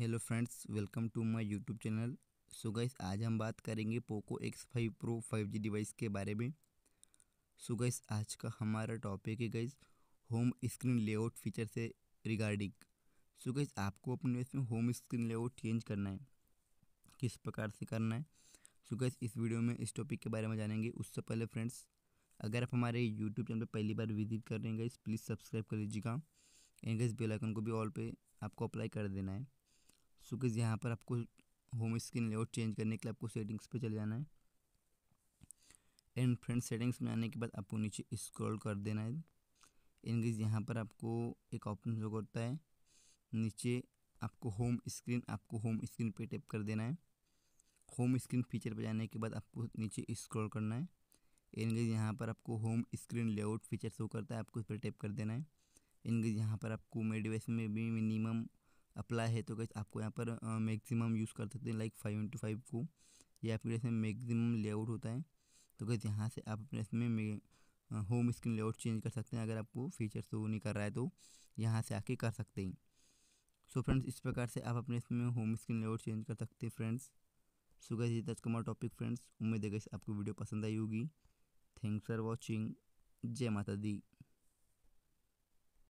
hello friends welcome to my YouTube channel so guys आज हम बात करेंगे Poco X five pro five G device के बारे में सो so गाइस आज का हमारा टॉपिक है guys home screen layout feature से रिगार्डिंग सो so गाइस आपको अपने इसमें होम स्क्रीन लेआउट चेंज करना है किस प्रकार से करना है सो so गाइस इस वीडियो में इस टॉपिक के बारे में जानेंगे उससे पहले फ्रेंड्स अगर आप हमारे यूट्यूब चैनल पर पहली बार विजिट कर रहे हैं गाइस प्लीज़ सब्सक्राइब कर लीजिएगा एंड गाइस बेलाइकन को भी ऑल पे आपको अप्लाई कर देना है सो so, यहाँ पर आपको होम स्क्रीन लेआउट चेंज करने के लिए आपको सेटिंग्स पे चले जाना है एंड फ्रेंड सेटिंग्स में आने के बाद आपको नीचे स्क्रॉल कर देना है इनकेस यहाँ पर आपको एक ऑप्शन शो करता है नीचे आपको होम स्क्रीन आपको होम स्क्रीन पे टैप कर देना है होम स्क्रीन फीचर पर जाने के बाद आपको नीचे स्क्रॉल करना है इनकेस यहाँ पर आपको home screen layout feature show करता है आपको उस पर टैप कर देना है इनकेस यहाँ पर आपको मेरे डिवाइस में भी मिनिमम अप्लाई है तो गैस आपको यहाँ पर मैक्सिमम यूज़ कर सकते हैं लाइक फाइव इंटू फाइव को ये आपके इसमें मैक्सिमम लेआउट होता है तो गैस यहाँ से आप अपने इसमें होम स्क्रीन लेआउट चेंज कर सकते हैं अगर आपको फीचर शो तो नहीं कर रहा है तो यहाँ से आके कर सकते हैं सो so फ्रेंड्स इस प्रकार से आप अपने इसमें होम स्क्रीन लेआउट चेंज कर सकते हैं फ्रेंड्स सो गैस ये दस कमर टॉपिक फ्रेंड्स उम्मीद है गैस आपको वीडियो पसंद आई होगी थैंक्स फॉर वॉचिंग जय माता दी